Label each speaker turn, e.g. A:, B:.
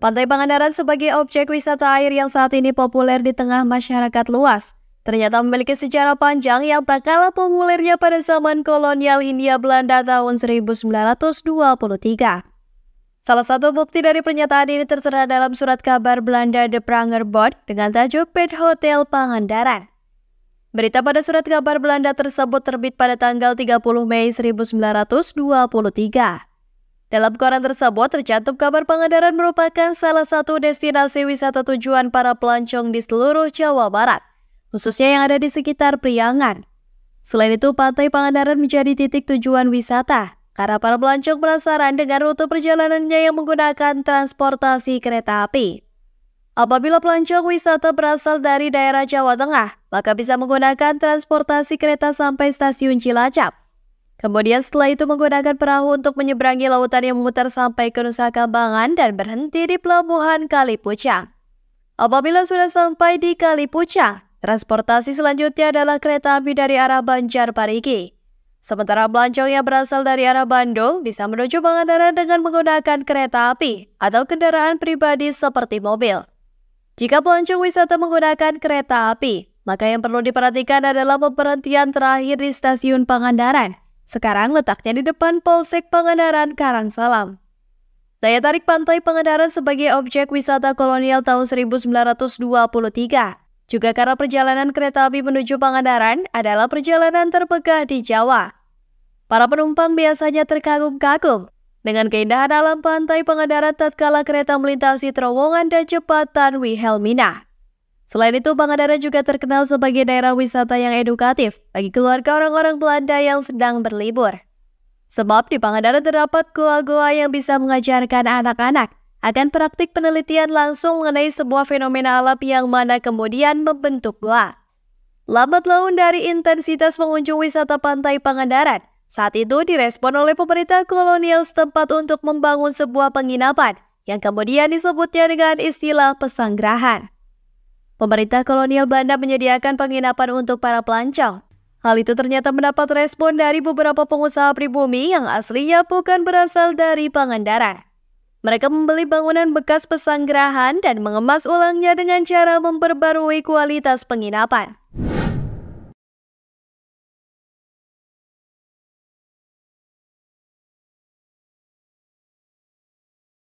A: Pantai Pangandaran sebagai objek wisata air yang saat ini populer di tengah masyarakat luas, ternyata memiliki sejarah panjang yang tak kalah populernya pada zaman kolonial Hindia Belanda tahun 1923. Salah satu bukti dari pernyataan ini tertera dalam surat kabar Belanda The Pranger Board dengan tajuk Pet Hotel Pangandaran. Berita pada surat kabar Belanda tersebut terbit pada tanggal 30 Mei 1923. Dalam koran tersebut tercantum kabar Pangandaran merupakan salah satu destinasi wisata tujuan para pelancong di seluruh Jawa Barat, khususnya yang ada di sekitar Priangan. Selain itu, Pantai Pangandaran menjadi titik tujuan wisata karena para pelancong penasaran dengan rute perjalanannya yang menggunakan transportasi kereta api. Apabila pelancong wisata berasal dari daerah Jawa Tengah, maka bisa menggunakan transportasi kereta sampai stasiun Cilacap. Kemudian setelah itu menggunakan perahu untuk menyeberangi lautan yang memutar sampai ke Nusa Kambangan dan berhenti di pelabuhan Kalipucang. Apabila sudah sampai di Kalipucang, transportasi selanjutnya adalah kereta api dari arah Banjar Parigi. Sementara pelancong yang berasal dari arah Bandung bisa menuju Pangandaran dengan menggunakan kereta api atau kendaraan pribadi seperti mobil. Jika pelancong wisata menggunakan kereta api, maka yang perlu diperhatikan adalah pemberhentian terakhir di stasiun Pangandaran sekarang letaknya di depan Polsek Pangandaran Karangsalam. Daya tarik pantai Pangandaran sebagai objek wisata kolonial tahun 1923 juga karena perjalanan kereta api menuju Pangandaran adalah perjalanan terpegah di Jawa. Para penumpang biasanya terkagum-kagum dengan keindahan alam pantai Pangandaran tatkala kereta melintasi terowongan dan jembatan Wilhelmina. Selain itu, Pangandaran juga terkenal sebagai daerah wisata yang edukatif bagi keluarga orang-orang Belanda yang sedang berlibur. Sebab di Pangandaran terdapat goa-goa yang bisa mengajarkan anak-anak akan praktik penelitian langsung mengenai sebuah fenomena alam yang mana kemudian membentuk goa. Lambat laun dari intensitas pengunjung wisata pantai Pangandaran, saat itu direspon oleh pemerintah kolonial setempat untuk membangun sebuah penginapan yang kemudian disebutnya dengan istilah pesanggrahan. Pemerintah kolonial Belanda menyediakan penginapan untuk para pelancong. Hal itu ternyata mendapat respon dari beberapa pengusaha pribumi yang aslinya bukan berasal dari Pangandaran. Mereka membeli bangunan bekas pesanggerahan dan mengemas ulangnya dengan cara memperbarui kualitas penginapan.